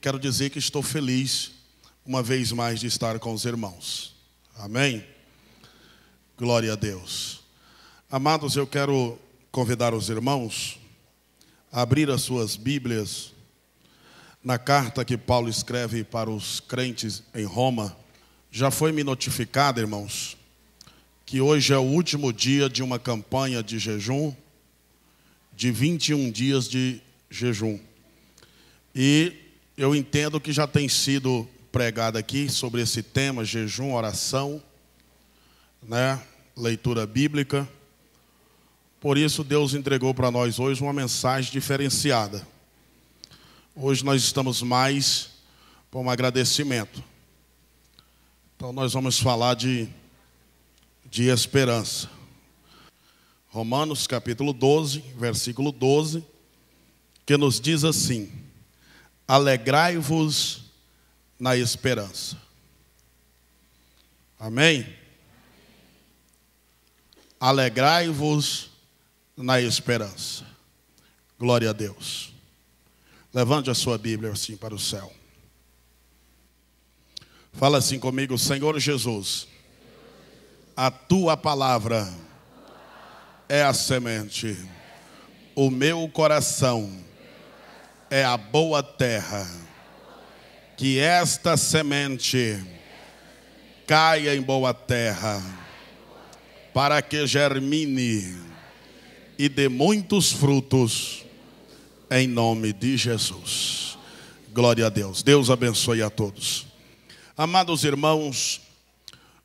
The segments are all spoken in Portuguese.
Quero dizer que estou feliz uma vez mais de estar com os irmãos. Amém? Glória a Deus. Amados, eu quero convidar os irmãos a abrir as suas Bíblias na carta que Paulo escreve para os crentes em Roma, já foi me notificado, irmãos, que hoje é o último dia de uma campanha de jejum, de 21 dias de jejum. E eu entendo que já tem sido pregado aqui sobre esse tema: jejum, oração, né? leitura bíblica. Por isso, Deus entregou para nós hoje uma mensagem diferenciada. Hoje nós estamos mais para um agradecimento. Então nós vamos falar de, de esperança. Romanos capítulo 12, versículo 12, que nos diz assim: Alegrai-vos na esperança. Amém? Alegrai-vos na esperança. Glória a Deus. Levante a sua Bíblia assim para o céu. Fala assim comigo, Senhor Jesus. A tua palavra é a semente. O meu coração é a boa terra. Que esta semente caia em boa terra, para que germine e dê muitos frutos, em nome de Jesus. Glória a Deus. Deus abençoe a todos. Amados irmãos,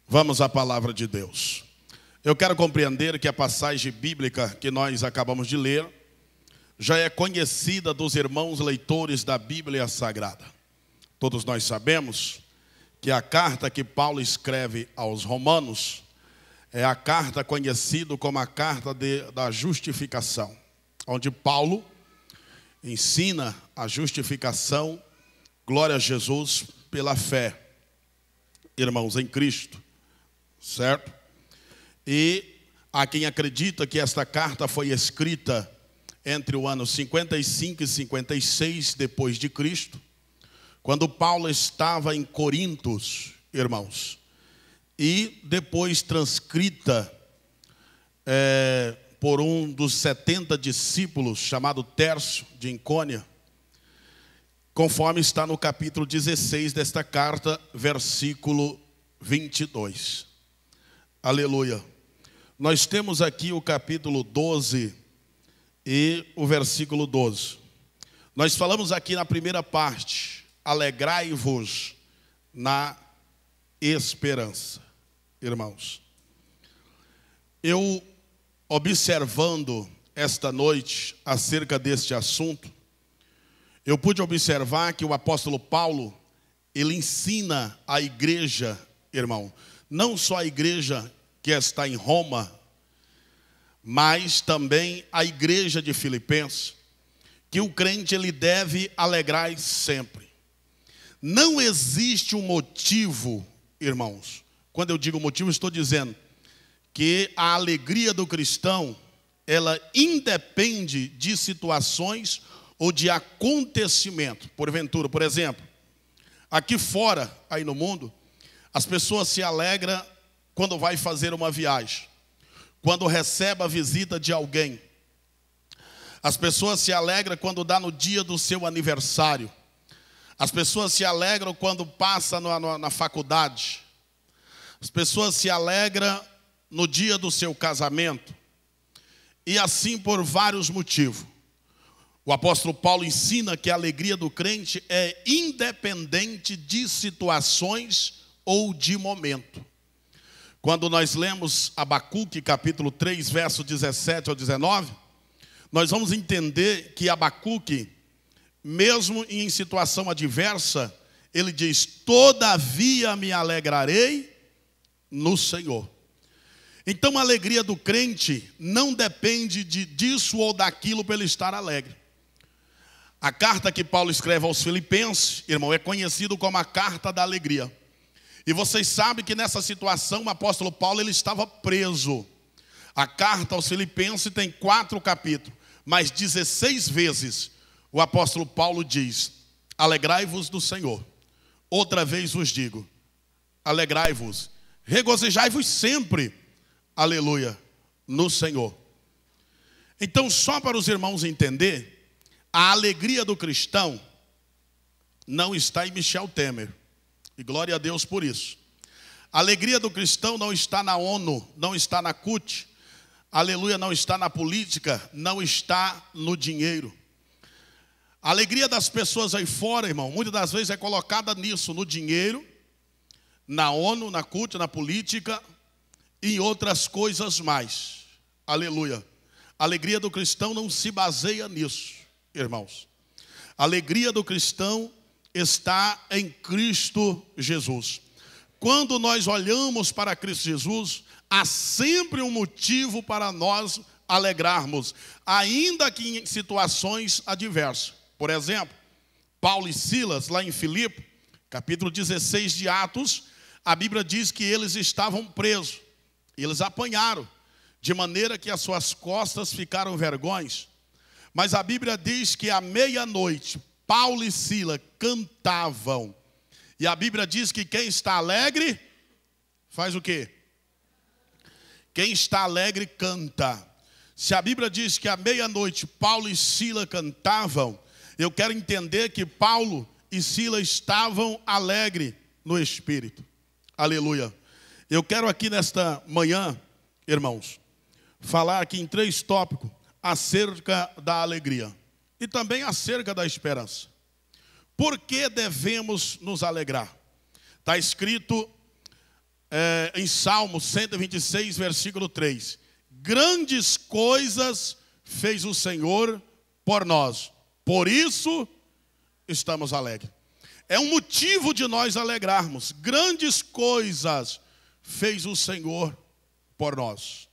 vamos à palavra de Deus. Eu quero compreender que a passagem bíblica que nós acabamos de ler já é conhecida dos irmãos leitores da Bíblia Sagrada. Todos nós sabemos que a carta que Paulo escreve aos Romanos é a carta conhecida como a carta de, da justificação, onde Paulo ensina a justificação, glória a Jesus, pela fé irmãos em Cristo, certo? E há quem acredita que esta carta foi escrita entre o ano 55 e 56 depois de Cristo, quando Paulo estava em Corintos, irmãos, e depois transcrita é, por um dos 70 discípulos chamado Terço de Incônia conforme está no capítulo 16 desta carta, versículo 22. Aleluia. Nós temos aqui o capítulo 12 e o versículo 12. Nós falamos aqui na primeira parte: alegrai-vos na esperança, irmãos. Eu observando esta noite acerca deste assunto, eu pude observar que o apóstolo Paulo, ele ensina a igreja, irmão, não só a igreja que está em Roma, mas também a igreja de Filipenses, que o crente ele deve alegrar sempre. Não existe um motivo, irmãos. Quando eu digo motivo, estou dizendo que a alegria do cristão, ela independe de situações ou de acontecimento. Porventura, por exemplo, aqui fora, aí no mundo, as pessoas se alegram quando vai fazer uma viagem, quando recebe a visita de alguém. As pessoas se alegram quando dá no dia do seu aniversário. As pessoas se alegram quando passa na, na, na faculdade. As pessoas se alegram no dia do seu casamento. E assim por vários motivos. O apóstolo Paulo ensina que a alegria do crente é independente de situações ou de momento. Quando nós lemos Abacuque capítulo 3, verso 17 ao 19, nós vamos entender que Abacuque, mesmo em situação adversa, ele diz: Todavia me alegrarei no Senhor. Então a alegria do crente não depende de, disso ou daquilo para ele estar alegre. A carta que Paulo escreve aos Filipenses, irmão, é conhecido como a carta da alegria. E vocês sabem que nessa situação o apóstolo Paulo ele estava preso. A carta aos Filipenses tem quatro capítulos, mas 16 vezes o apóstolo Paulo diz: Alegrai-vos do Senhor. Outra vez vos digo: alegrai-vos, regozijai-vos sempre, aleluia, no Senhor. Então, só para os irmãos entender a alegria do cristão não está em Michel Temer. E glória a Deus por isso. A alegria do cristão não está na ONU, não está na CUT, aleluia, não está na política, não está no dinheiro. A alegria das pessoas aí fora, irmão, muitas das vezes é colocada nisso, no dinheiro, na ONU, na CUT, na política e em outras coisas mais. Aleluia. A alegria do cristão não se baseia nisso irmãos. A alegria do cristão está em Cristo Jesus. Quando nós olhamos para Cristo Jesus, há sempre um motivo para nós alegrarmos, ainda que em situações adversas. Por exemplo, Paulo e Silas, lá em Filipe, capítulo 16 de Atos, a Bíblia diz que eles estavam presos, eles apanharam, de maneira que as suas costas ficaram vergões. Mas a Bíblia diz que à meia-noite, Paulo e Sila cantavam. E a Bíblia diz que quem está alegre, faz o quê? Quem está alegre canta. Se a Bíblia diz que à meia-noite Paulo e Sila cantavam, eu quero entender que Paulo e Sila estavam alegre no espírito. Aleluia. Eu quero aqui nesta manhã, irmãos, falar aqui em três tópicos acerca da alegria e também acerca da esperança. Por que devemos nos alegrar? Está escrito é, em Salmo 126, versículo 3: Grandes coisas fez o Senhor por nós, por isso estamos alegres. É um motivo de nós alegrarmos. Grandes coisas fez o Senhor por nós.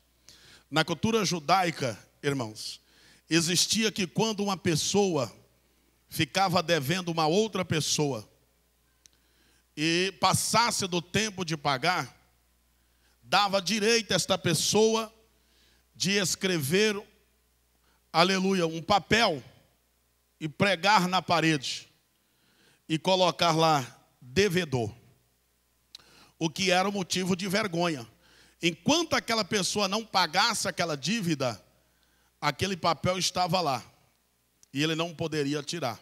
Na cultura judaica, irmãos, existia que quando uma pessoa ficava devendo uma outra pessoa e passasse do tempo de pagar, dava direito a esta pessoa de escrever, aleluia, um papel e pregar na parede e colocar lá devedor, o que era motivo de vergonha. Enquanto aquela pessoa não pagasse aquela dívida, aquele papel estava lá e ele não poderia tirar.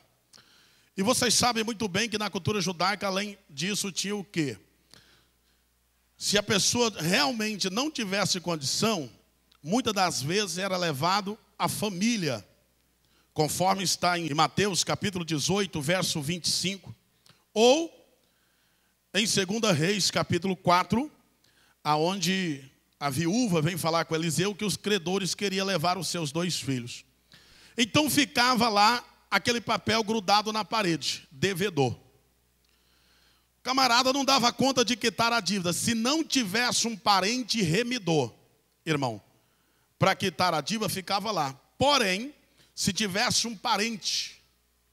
E vocês sabem muito bem que na cultura judaica, além disso, tinha o quê? Se a pessoa realmente não tivesse condição, muitas das vezes era levado à família, conforme está em Mateus capítulo 18, verso 25, ou em 2 Reis capítulo 4, aonde a viúva vem falar com Eliseu que os credores queriam levar os seus dois filhos. Então ficava lá aquele papel grudado na parede, devedor. O camarada não dava conta de quitar a dívida. Se não tivesse um parente remidor, irmão, para quitar a dívida ficava lá. Porém, se tivesse um parente,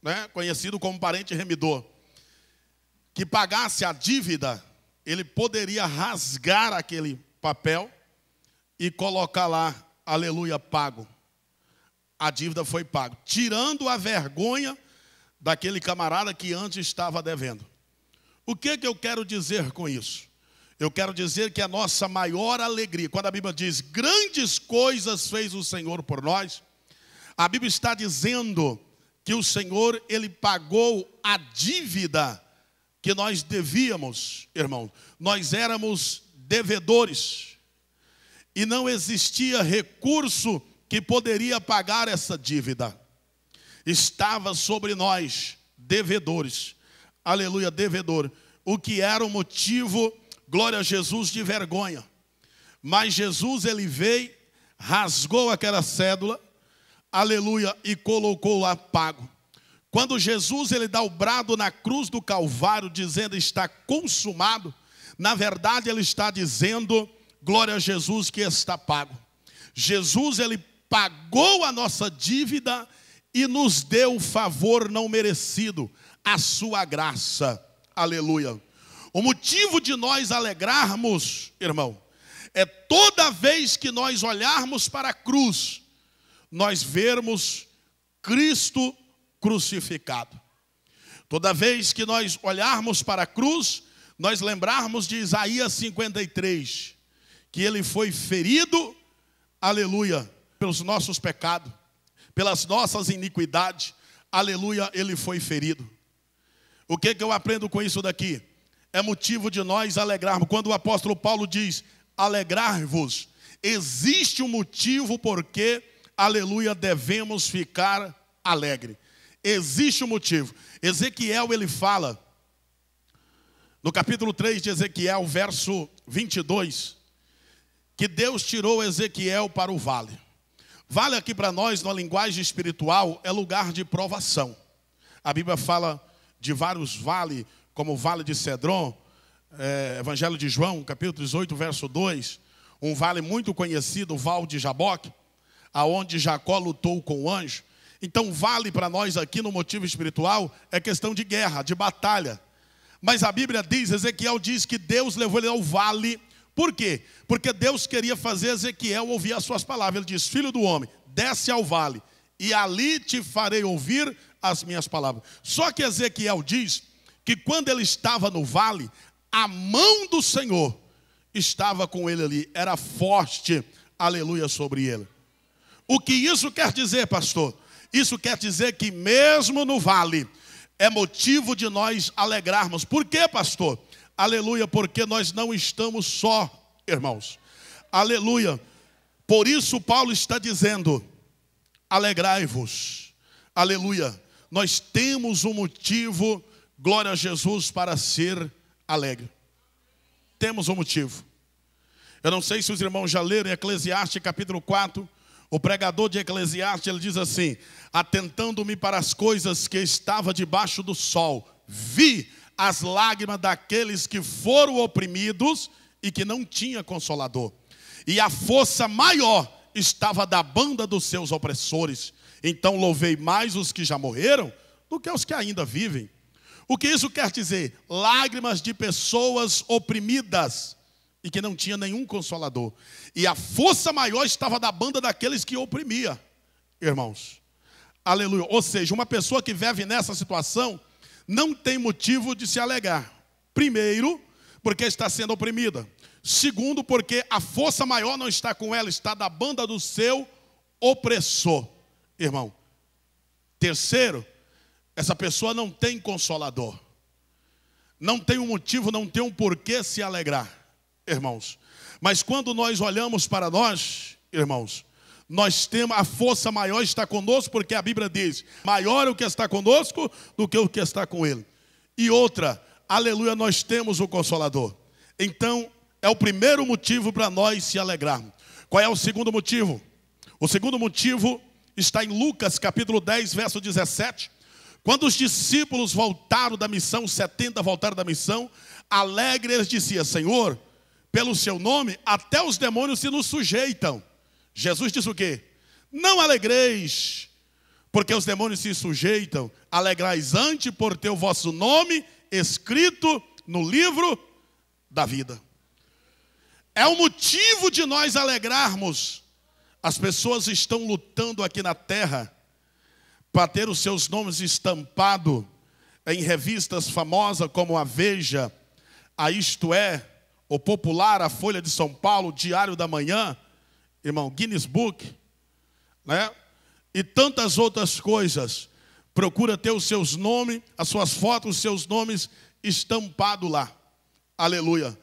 né, conhecido como parente remidor, que pagasse a dívida, ele poderia rasgar aquele papel e colocar lá, aleluia, pago. A dívida foi paga, tirando a vergonha daquele camarada que antes estava devendo. O que, que eu quero dizer com isso? Eu quero dizer que a nossa maior alegria, quando a Bíblia diz grandes coisas fez o Senhor por nós, a Bíblia está dizendo que o Senhor, ele pagou a dívida que nós devíamos, irmão. Nós éramos devedores e não existia recurso que poderia pagar essa dívida. Estava sobre nós, devedores, aleluia, devedor, o que era o motivo, glória a Jesus, de vergonha. Mas Jesus, ele veio, rasgou aquela cédula, aleluia, e colocou lá pago. Quando Jesus ele dá o brado na cruz do Calvário, dizendo está consumado, na verdade ele está dizendo Glória a Jesus que está pago. Jesus, ele pagou a nossa dívida e nos deu o favor não merecido, a sua graça. Aleluia. O motivo de nós alegrarmos, irmão, é toda vez que nós olharmos para a cruz, nós vermos Cristo crucificado. Toda vez que nós olharmos para a cruz, nós lembrarmos de Isaías 53, que ele foi ferido, aleluia, pelos nossos pecados, pelas nossas iniquidades, aleluia, ele foi ferido. O que, que eu aprendo com isso daqui? É motivo de nós alegrarmos. Quando o apóstolo Paulo diz, alegrar-vos, existe um motivo porque, aleluia, devemos ficar alegre. Existe um motivo. Ezequiel, ele fala, no capítulo 3 de Ezequiel, verso 22, que Deus tirou Ezequiel para o vale. Vale aqui para nós, na linguagem espiritual, é lugar de provação. A Bíblia fala de vários vales, como o vale de Cedron, é, Evangelho de João, capítulo 18, verso 2, um vale muito conhecido, o Val de Jaboque, aonde Jacó lutou com o anjo. Então, vale para nós aqui no motivo espiritual é questão de guerra, de batalha. Mas a Bíblia diz, Ezequiel diz que Deus levou ele ao vale por quê? Porque Deus queria fazer Ezequiel ouvir as suas palavras. Ele diz: Filho do homem, desce ao vale, e ali te farei ouvir as minhas palavras. Só que Ezequiel diz que quando ele estava no vale, a mão do Senhor estava com ele ali, era forte, aleluia, sobre ele. O que isso quer dizer, pastor? Isso quer dizer que mesmo no vale, é motivo de nós alegrarmos. Por quê, pastor? Aleluia, porque nós não estamos só, irmãos. Aleluia. Por isso Paulo está dizendo: alegrai-vos. Aleluia. Nós temos um motivo, glória a Jesus, para ser alegre. Temos um motivo. Eu não sei se os irmãos já leram em Eclesiastes capítulo 4, o pregador de Eclesiastes, ele diz assim: Atentando-me para as coisas que estava debaixo do sol, vi as lágrimas daqueles que foram oprimidos e que não tinha consolador. E a força maior estava da banda dos seus opressores. Então louvei mais os que já morreram do que os que ainda vivem. O que isso quer dizer? Lágrimas de pessoas oprimidas e que não tinha nenhum consolador. E a força maior estava da banda daqueles que oprimia, irmãos. Aleluia. Ou seja, uma pessoa que vive nessa situação, não tem motivo de se alegar. Primeiro, porque está sendo oprimida. Segundo, porque a força maior não está com ela, está da banda do seu opressor, irmão. Terceiro, essa pessoa não tem consolador. Não tem um motivo, não tem um porquê se alegrar, irmãos. Mas quando nós olhamos para nós, irmãos, nós temos a força maior está conosco, porque a Bíblia diz: maior o que está conosco do que o que está com ele. E outra, aleluia, nós temos o consolador. Então, é o primeiro motivo para nós se alegrarmos. Qual é o segundo motivo? O segundo motivo está em Lucas capítulo 10, verso 17. Quando os discípulos voltaram da missão, 70 voltaram da missão, alegres dizia: Senhor, pelo seu nome, até os demônios se nos sujeitam. Jesus diz o quê? Não alegreis, porque os demônios se sujeitam, alegrais ante por ter o vosso nome escrito no livro da vida. É o motivo de nós alegrarmos. As pessoas estão lutando aqui na terra para ter os seus nomes estampados em revistas famosas como a Veja, a Isto É, o Popular, a Folha de São Paulo, o Diário da Manhã irmão, Guinness Book, né? E tantas outras coisas. Procura ter os seus nomes, as suas fotos, os seus nomes estampado lá. Aleluia.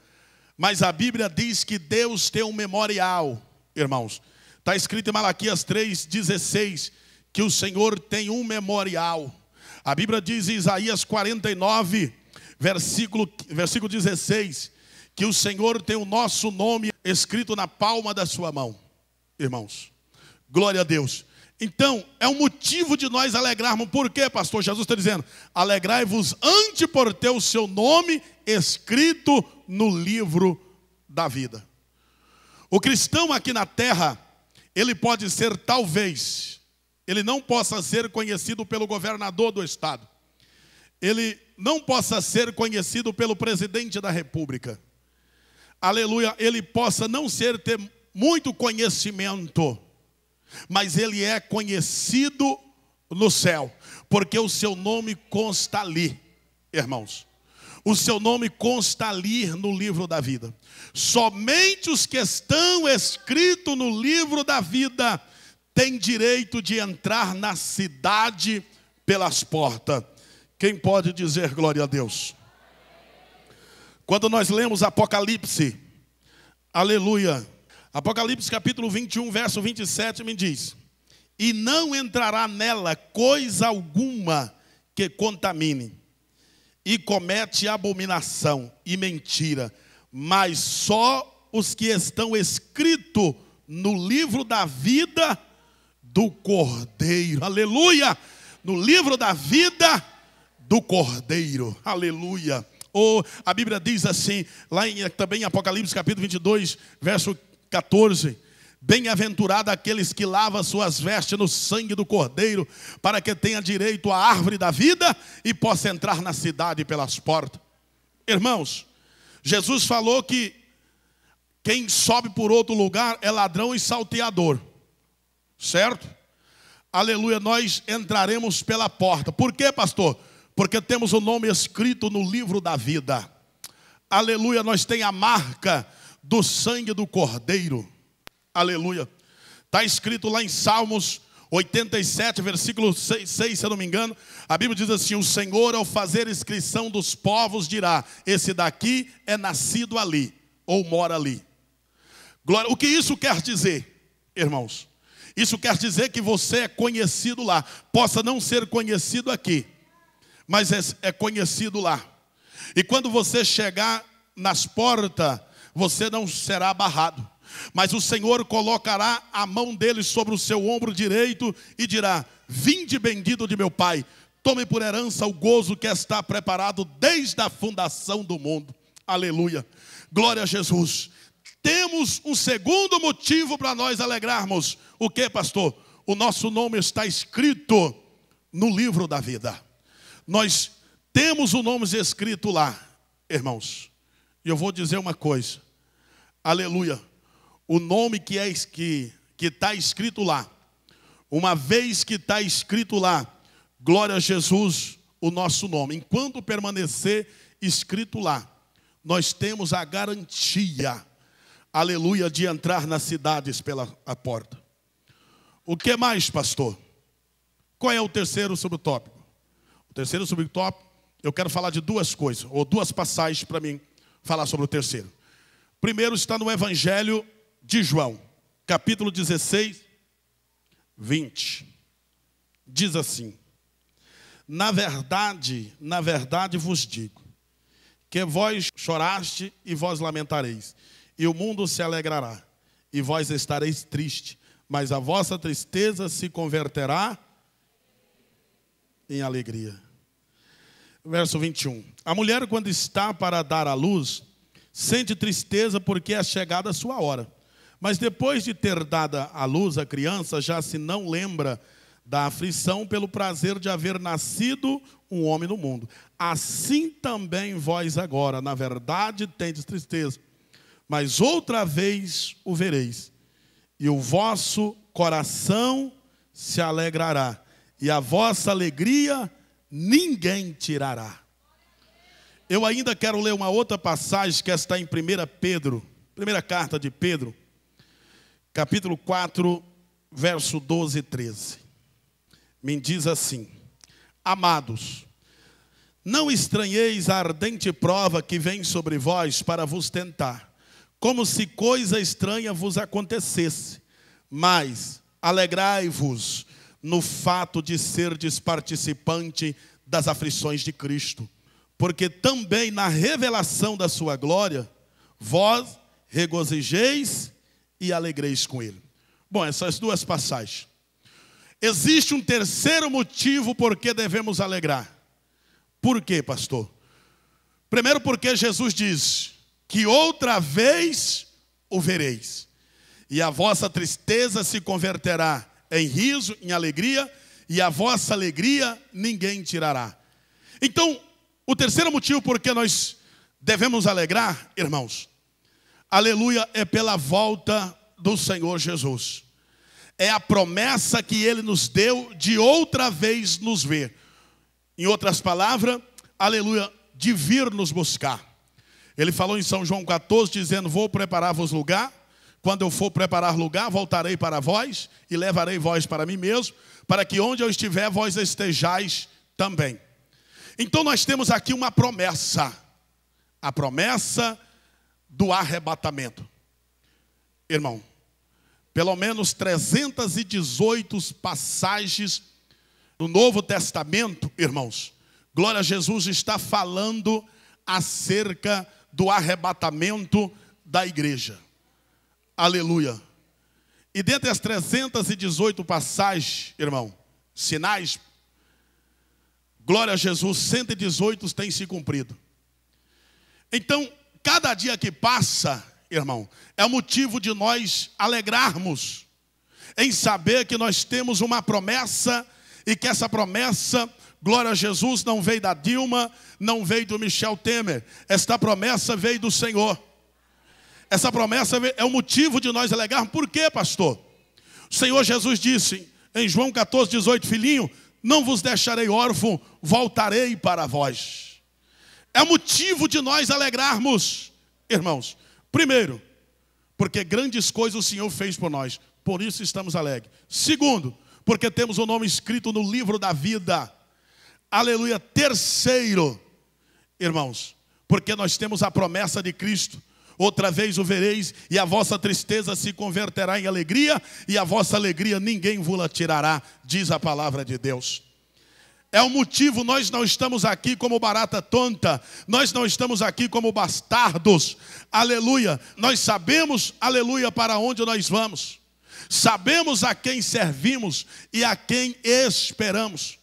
Mas a Bíblia diz que Deus tem um memorial, irmãos. Está escrito em Malaquias 3,16 que o Senhor tem um memorial. A Bíblia diz em Isaías 49, versículo, versículo 16, que o Senhor tem o nosso nome escrito na palma da sua mão irmãos. Glória a Deus. Então, é um motivo de nós alegrarmos. Por quê, pastor? Jesus está dizendo: alegrai-vos ante por ter o seu nome escrito no livro da vida. O cristão aqui na terra, ele pode ser, talvez, ele não possa ser conhecido pelo governador do estado, ele não possa ser conhecido pelo presidente da república, aleluia, ele possa não ser, ter, muito conhecimento, mas ele é conhecido no céu, porque o seu nome consta ali, irmãos. O seu nome consta ali no livro da vida. Somente os que estão escritos no livro da vida têm direito de entrar na cidade pelas portas. Quem pode dizer glória a Deus? Quando nós lemos Apocalipse, aleluia, Apocalipse capítulo 21, verso 27 me diz: E não entrará nela coisa alguma que contamine, e comete abominação e mentira, mas só os que estão escritos no livro da vida do Cordeiro. Aleluia! No livro da vida do Cordeiro. Aleluia! Ou oh, a Bíblia diz assim, lá em, também em Apocalipse capítulo 22, verso 14. Bem-aventurado aqueles que lavam suas vestes no sangue do Cordeiro, para que tenha direito à árvore da vida e possa entrar na cidade pelas portas. Irmãos, Jesus falou que quem sobe por outro lugar é ladrão e salteador, certo? Aleluia, nós entraremos pela porta. Por quê, pastor? Porque temos o nome escrito no livro da vida. Aleluia, nós tem a marca do sangue do Cordeiro. Aleluia. Está escrito lá em Salmos 87, versículo 6, 6, se eu não me engano, a Bíblia diz assim: O Senhor, ao fazer inscrição dos povos, dirá: Esse daqui é nascido ali, ou mora ali. Glória. O que isso quer dizer, irmãos? Isso quer dizer que você é conhecido lá, possa não ser conhecido aqui, mas é, é conhecido lá. E quando você chegar nas portas você não será barrado. Mas o Senhor colocará a mão dele sobre o seu ombro direito e dirá: Vinde bendito de meu Pai, tome por herança o gozo que está preparado desde a fundação do mundo. Aleluia. Glória a Jesus. Temos um segundo motivo para nós alegrarmos. O que, pastor? O nosso nome está escrito no livro da vida. Nós temos o nome escrito lá, irmãos. E eu vou dizer uma coisa: aleluia, o nome que é que que está escrito lá. Uma vez que está escrito lá, glória a Jesus, o nosso nome. Enquanto permanecer escrito lá, nós temos a garantia, aleluia, de entrar nas cidades pela porta. O que mais, pastor? Qual é o terceiro subtópico? O terceiro subtópico, eu quero falar de duas coisas, ou duas passagens para mim falar sobre o terceiro primeiro está no Evangelho de João, capítulo 16, 20. Diz assim: Na verdade, na verdade vos digo, que vós choraste e vós lamentareis, e o mundo se alegrará, e vós estareis tristes, mas a vossa tristeza se converterá em alegria. Verso 21. A mulher, quando está para dar à luz, Sente tristeza porque é chegada a sua hora. Mas depois de ter dado à luz a criança, já se não lembra da aflição pelo prazer de haver nascido um homem no mundo. Assim também vós agora, na verdade, tendes tristeza, mas outra vez o vereis, e o vosso coração se alegrará, e a vossa alegria ninguém tirará. Eu ainda quero ler uma outra passagem que está em 1 Pedro, primeira carta de Pedro, capítulo 4, verso 12 e 13. Me diz assim: Amados, não estranheis a ardente prova que vem sobre vós para vos tentar, como se coisa estranha vos acontecesse, mas alegrai-vos no fato de serdes participante das aflições de Cristo porque também na revelação da sua glória, vós regozijeis e alegreis com ele. Bom, essas duas passagens. Existe um terceiro motivo por que devemos alegrar. Por quê, pastor? Primeiro, porque Jesus diz que outra vez o vereis, e a vossa tristeza se converterá em riso, em alegria, e a vossa alegria ninguém tirará. Então, o terceiro motivo por que nós devemos alegrar, irmãos, aleluia, é pela volta do Senhor Jesus. É a promessa que ele nos deu de outra vez nos ver. Em outras palavras, aleluia, de vir nos buscar. Ele falou em São João 14, dizendo: Vou preparar-vos lugar. Quando eu for preparar lugar, voltarei para vós e levarei vós para mim mesmo, para que onde eu estiver, vós estejais também. Então nós temos aqui uma promessa, a promessa do arrebatamento. Irmão, pelo menos 318 passagens do Novo Testamento, irmãos, glória a Jesus está falando acerca do arrebatamento da igreja. Aleluia. E dentre as 318 passagens, irmão, sinais, Glória a Jesus, 118 tem se cumprido. Então, cada dia que passa, irmão, é motivo de nós alegrarmos em saber que nós temos uma promessa e que essa promessa, glória a Jesus, não veio da Dilma, não veio do Michel Temer. Esta promessa veio do Senhor. Essa promessa é o motivo de nós alegrarmos. Por quê, pastor? O Senhor Jesus disse em João 14, 18, filhinho, não vos deixarei órfão, voltarei para vós. É motivo de nós alegrarmos, irmãos. Primeiro, porque grandes coisas o Senhor fez por nós, por isso estamos alegres. Segundo, porque temos o nome escrito no livro da vida. Aleluia. Terceiro, irmãos, porque nós temos a promessa de Cristo Outra vez o vereis, e a vossa tristeza se converterá em alegria, e a vossa alegria ninguém vos tirará, diz a palavra de Deus. É o motivo nós não estamos aqui como barata tonta, nós não estamos aqui como bastardos. Aleluia. Nós sabemos, aleluia, para onde nós vamos. Sabemos a quem servimos e a quem esperamos.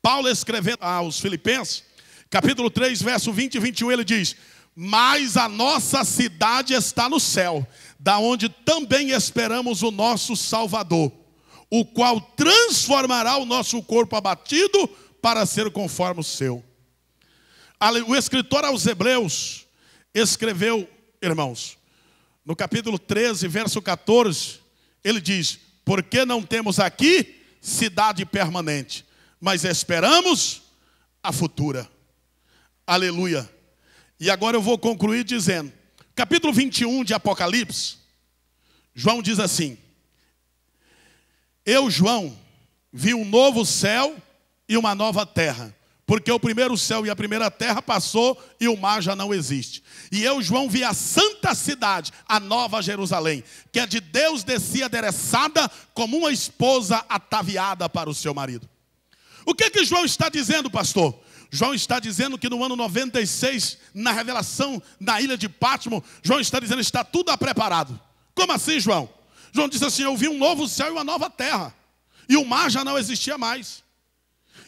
Paulo escrevendo aos Filipenses, capítulo 3, verso 20 e 21, ele diz: mas a nossa cidade está no céu, da onde também esperamos o nosso Salvador, o qual transformará o nosso corpo abatido para ser conforme o seu. O escritor aos Hebreus escreveu, irmãos, no capítulo 13, verso 14, ele diz: Porque não temos aqui cidade permanente, mas esperamos a futura. Aleluia. E agora eu vou concluir dizendo: capítulo 21 de Apocalipse, João diz assim: Eu, João, vi um novo céu e uma nova terra, porque o primeiro céu e a primeira terra passou e o mar já não existe. E eu, João, vi a santa cidade, a nova Jerusalém, que é de Deus descia adereçada como uma esposa ataviada para o seu marido. O que que João está dizendo, pastor? João está dizendo que no ano 96, na revelação na ilha de Patmos João está dizendo que está tudo preparado. Como assim, João? João disse assim: Eu vi um novo céu e uma nova terra, e o mar já não existia mais.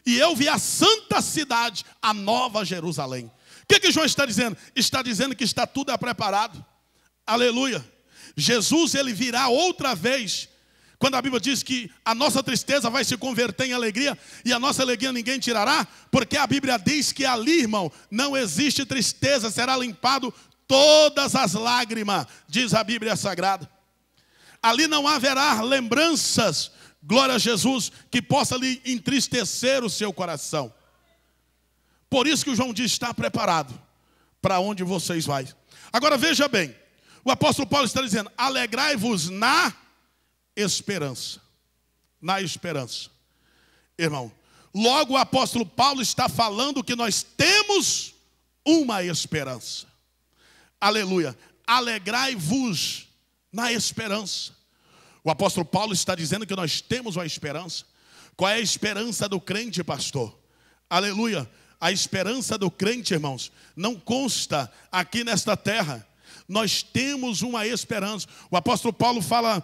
E eu vi a santa cidade, a nova Jerusalém. O que, que João está dizendo? Está dizendo que está tudo preparado. Aleluia. Jesus ele virá outra vez quando a Bíblia diz que a nossa tristeza vai se converter em alegria e a nossa alegria ninguém tirará, porque a Bíblia diz que ali, irmão, não existe tristeza, será limpado todas as lágrimas, diz a Bíblia Sagrada. Ali não haverá lembranças, glória a Jesus, que possa lhe entristecer o seu coração. Por isso que o João diz: está preparado para onde vocês vão. Agora veja bem, o apóstolo Paulo está dizendo: alegrai-vos na esperança. Na esperança. Irmão, logo o apóstolo Paulo está falando que nós temos uma esperança. Aleluia. Alegrai-vos na esperança. O apóstolo Paulo está dizendo que nós temos uma esperança. Qual é a esperança do crente, pastor? Aleluia. A esperança do crente, irmãos, não consta aqui nesta terra. Nós temos uma esperança. O apóstolo Paulo fala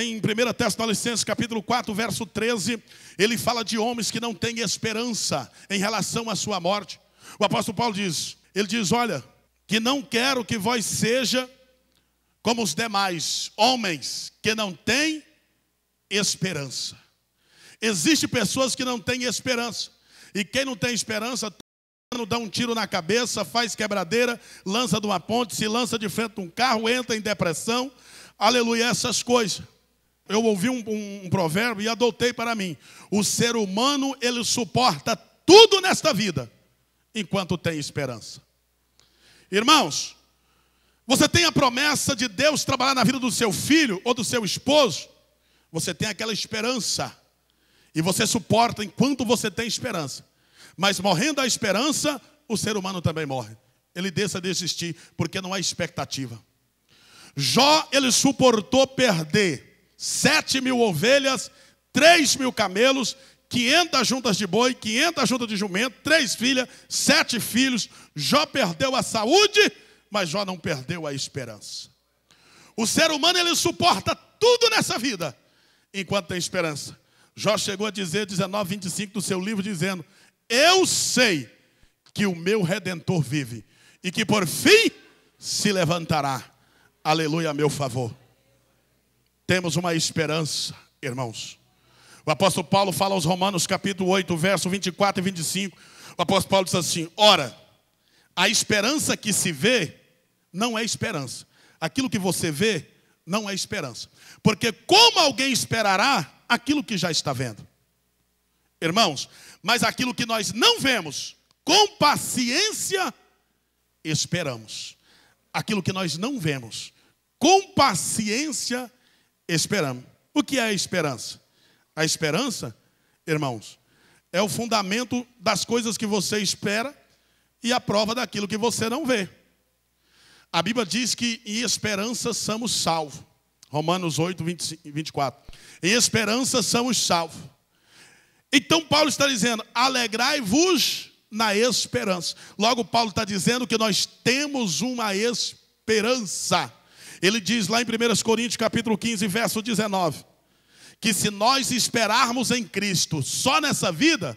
em 1 Tessalonicenses capítulo 4, verso 13, ele fala de homens que não têm esperança em relação à sua morte. O apóstolo Paulo diz, ele diz, olha, que não quero que vós seja como os demais homens que não têm esperança. Existem pessoas que não têm esperança. E quem não tem esperança, dá um tiro na cabeça, faz quebradeira, lança de uma ponte, se lança de frente de um carro, entra em depressão. Aleluia, essas coisas eu ouvi um, um, um provérbio e adotei para mim. O ser humano, ele suporta tudo nesta vida, enquanto tem esperança. Irmãos, você tem a promessa de Deus trabalhar na vida do seu filho ou do seu esposo, você tem aquela esperança. E você suporta enquanto você tem esperança. Mas morrendo a esperança, o ser humano também morre. Ele deixa de existir, porque não há expectativa. Jó, ele suportou perder sete mil ovelhas, três mil camelos, quinhentas juntas de boi, quinhentas juntas de jumento, três filhas, sete filhos. Jó perdeu a saúde, mas Jó não perdeu a esperança. O ser humano ele suporta tudo nessa vida, enquanto tem esperança. Jó chegou a dizer, 19, 25 do seu livro, dizendo: Eu sei que o meu redentor vive e que por fim se levantará. Aleluia, a meu favor temos uma esperança, irmãos. O apóstolo Paulo fala aos Romanos, capítulo 8, verso 24 e 25. O apóstolo Paulo diz assim: Ora, a esperança que se vê não é esperança. Aquilo que você vê não é esperança. Porque como alguém esperará aquilo que já está vendo? Irmãos, mas aquilo que nós não vemos, com paciência esperamos. Aquilo que nós não vemos, com paciência esperamos esperamos. O que é a esperança? A esperança, irmãos, é o fundamento das coisas que você espera e a prova daquilo que você não vê. A Bíblia diz que em esperança somos salvos. Romanos 8, 24. Em esperança somos salvos. Então Paulo está dizendo: alegrai-vos na esperança. Logo, Paulo está dizendo que nós temos uma esperança. Ele diz lá em 1 Coríntios capítulo 15, verso 19, que se nós esperarmos em Cristo só nessa vida,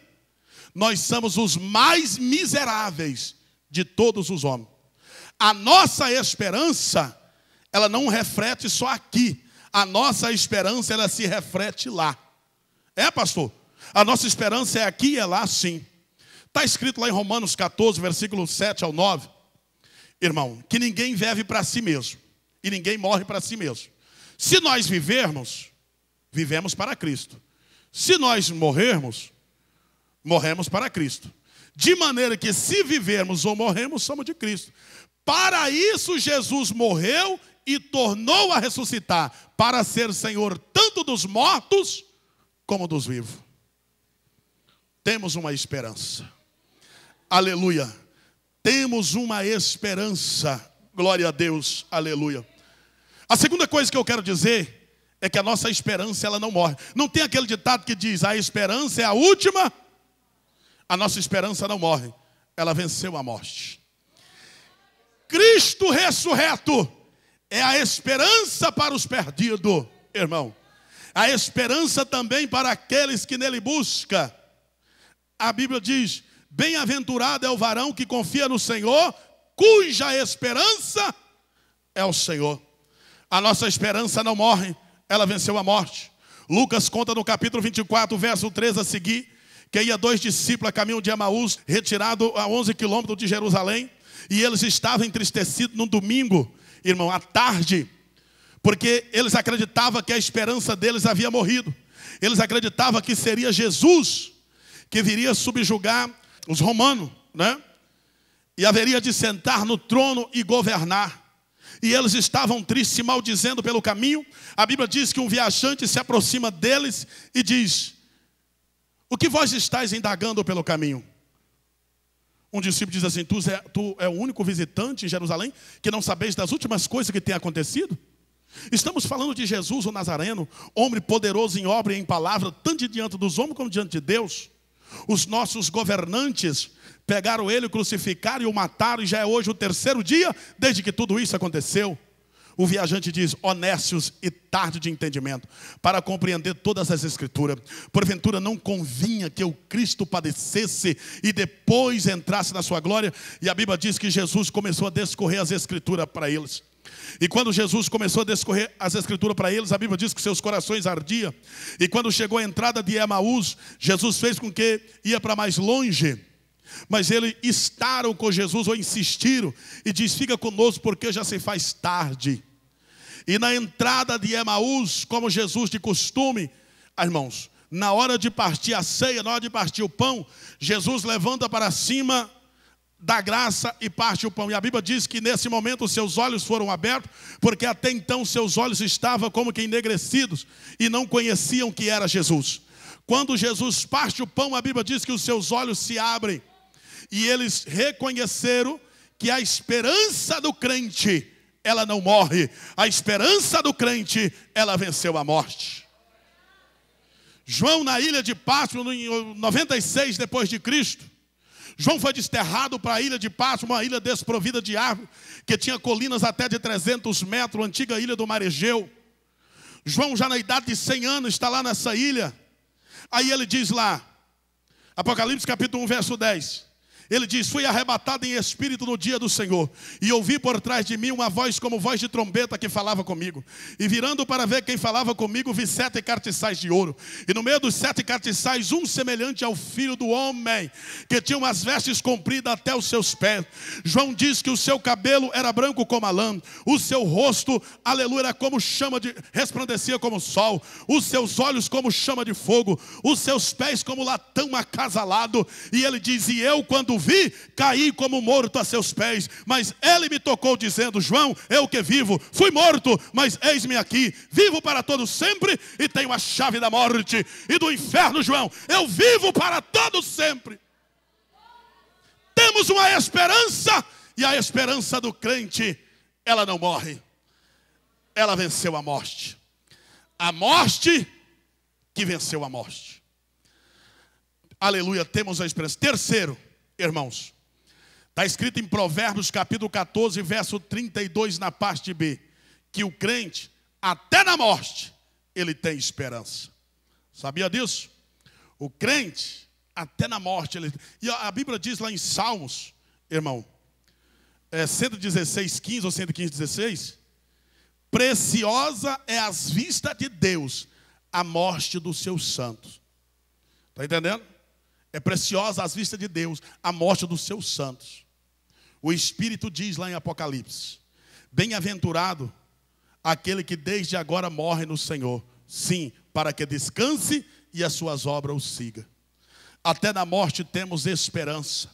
nós somos os mais miseráveis de todos os homens. A nossa esperança, ela não reflete só aqui. A nossa esperança, ela se reflete lá. É, pastor? A nossa esperança é aqui e é lá, sim. Está escrito lá em Romanos 14, versículo 7 ao 9, irmão, que ninguém vive para si mesmo, e ninguém morre para si mesmo. Se nós vivermos, vivemos para Cristo. Se nós morrermos, morremos para Cristo. De maneira que se vivermos ou morremos, somos de Cristo. Para isso Jesus morreu e tornou a ressuscitar, para ser Senhor tanto dos mortos como dos vivos. Temos uma esperança. Aleluia. Temos uma esperança. Glória a Deus. Aleluia. A segunda coisa que eu quero dizer é que a nossa esperança ela não morre. Não tem aquele ditado que diz: "A esperança é a última". A nossa esperança não morre. Ela venceu a morte. Cristo ressurreto é a esperança para os perdidos, irmão. A esperança também para aqueles que nele busca. A Bíblia diz: Bem-aventurado é o varão que confia no Senhor, cuja esperança é o Senhor. A nossa esperança não morre, ela venceu a morte. Lucas conta no capítulo 24, verso 3 a seguir, que ia dois discípulos a caminho de Amaús, retirado a 11 quilômetros de Jerusalém, e eles estavam entristecidos no domingo, irmão, à tarde, porque eles acreditavam que a esperança deles havia morrido. Eles acreditavam que seria Jesus que viria subjugar os romanos, né? E haveria de sentar no trono e governar e eles estavam tristes, maldizendo pelo caminho. A Bíblia diz que um viajante se aproxima deles e diz: O que vós estáis indagando pelo caminho? Um discípulo diz assim: tu é, tu é o único visitante em Jerusalém que não sabeis das últimas coisas que têm acontecido? Estamos falando de Jesus, o Nazareno, homem poderoso em obra e em palavra, tanto diante dos homens como diante de Deus. Os nossos governantes Pegaram ele, crucificaram e o mataram, e já é hoje o terceiro dia desde que tudo isso aconteceu. O viajante diz: honestos e tarde de entendimento, para compreender todas as Escrituras. Porventura não convinha que o Cristo padecesse e depois entrasse na sua glória. E a Bíblia diz que Jesus começou a descorrer as Escrituras para eles. E quando Jesus começou a descorrer as escrituras para eles, a Bíblia diz que seus corações ardiam E quando chegou a entrada de Emaús, Jesus fez com que ia para mais longe. Mas eles estaram com Jesus ou insistiram e diz: "Fica conosco porque já se faz tarde". E na entrada de Emaús, como Jesus de costume, ah, irmãos, na hora de partir a ceia, na hora de partir o pão, Jesus levanta para cima da graça e parte o pão. E a Bíblia diz que nesse momento seus olhos foram abertos, porque até então seus olhos estavam como que enegrecidos e não conheciam que era Jesus. Quando Jesus parte o pão, a Bíblia diz que os seus olhos se abrem e eles reconheceram que a esperança do crente, ela não morre. A esperança do crente, ela venceu a morte. João na ilha de Patmos em 96 depois de Cristo, João foi desterrado para a ilha de Patmos, uma ilha desprovida de árvore, que tinha colinas até de 300 metros, antiga ilha do Maregeu. João já na idade de 100 anos está lá nessa ilha. Aí ele diz lá, Apocalipse capítulo 1, verso 10: ele diz: Fui arrebatado em espírito no dia do Senhor, e ouvi por trás de mim uma voz como voz de trombeta que falava comigo. E virando para ver quem falava comigo, vi sete cartiçais de ouro. E no meio dos sete cartiçais, um semelhante ao filho do homem, que tinha umas vestes compridas até os seus pés. João diz que o seu cabelo era branco como a lã, o seu rosto, aleluia, era como chama de, resplandecia como sol, os seus olhos como chama de fogo, os seus pés como latão acasalado. E ele diz: E eu, quando quando vi, caí como morto a seus pés. Mas ele me tocou, dizendo: João, eu que vivo, fui morto, mas eis-me aqui, vivo para todo sempre e tenho a chave da morte e do inferno, João. Eu vivo para todo sempre. Temos uma esperança e a esperança do crente, ela não morre. Ela venceu a morte. A morte que venceu a morte. Aleluia, temos a esperança. Terceiro, irmãos. Está escrito em Provérbios capítulo 14, verso 32, na parte B, que o crente, até na morte, ele tem esperança. Sabia disso? O crente, até na morte, ele. E a Bíblia diz lá em Salmos, irmão, é 116, 15 ou 115, 16. Preciosa é as vistas de Deus a morte dos seus santos. Está entendendo? É preciosa às vistas de Deus a morte dos seus santos. O Espírito diz lá em Apocalipse: Bem-aventurado aquele que desde agora morre no Senhor, sim, para que descanse e as suas obras o siga. Até na morte temos esperança.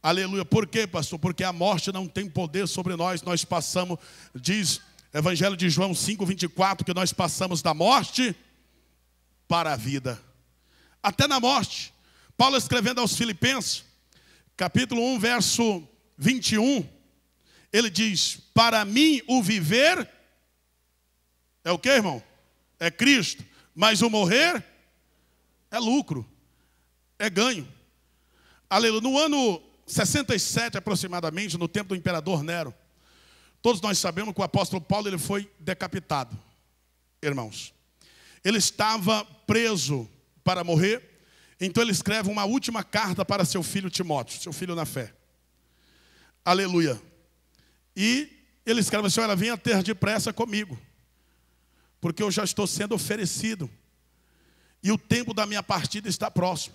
Aleluia. Por quê, pastor? Porque a morte não tem poder sobre nós. Nós passamos, diz Evangelho de João 5, 24, que nós passamos da morte para a vida. Até na morte Paulo escrevendo aos Filipenses, capítulo 1, verso 21, ele diz: Para mim o viver é o que, irmão? É Cristo, mas o morrer é lucro, é ganho. Aleluia. No ano 67 aproximadamente, no tempo do imperador Nero, todos nós sabemos que o apóstolo Paulo ele foi decapitado, irmãos. Ele estava preso para morrer então ele escreve uma última carta para seu filho Timóteo, seu filho na fé. Aleluia. E ele escreve assim: Olha, venha ter depressa comigo, porque eu já estou sendo oferecido, e o tempo da minha partida está próximo.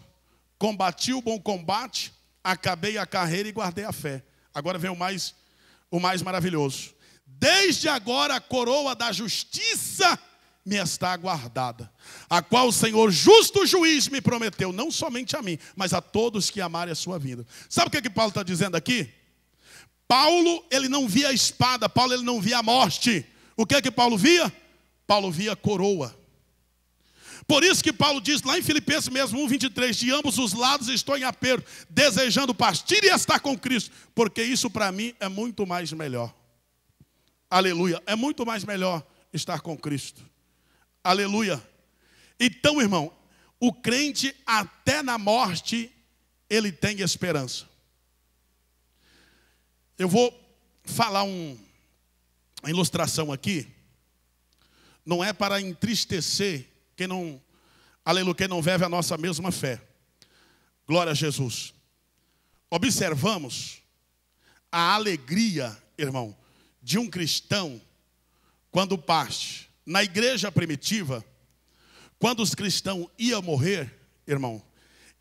Combati o bom combate, acabei a carreira e guardei a fé. Agora vem o mais, o mais maravilhoso. Desde agora a coroa da justiça me está guardada a qual o Senhor, justo juiz, me prometeu, não somente a mim, mas a todos que amarem a sua vida. Sabe o que, é que Paulo está dizendo aqui? Paulo, ele não via a espada, Paulo, ele não via a morte. O que é que Paulo via? Paulo via a coroa. Por isso que Paulo diz lá em Filipenses mesmo 1:23, de ambos os lados estou em aperto, desejando partir e estar com Cristo, porque isso para mim é muito mais melhor. Aleluia, é muito mais melhor estar com Cristo. Aleluia. Então, irmão, o crente até na morte ele tem esperança. Eu vou falar um, uma ilustração aqui. Não é para entristecer quem não, aleluia, quem não vive a nossa mesma fé. Glória a Jesus. Observamos a alegria, irmão, de um cristão quando parte. Na igreja primitiva, quando os cristãos iam morrer, irmão,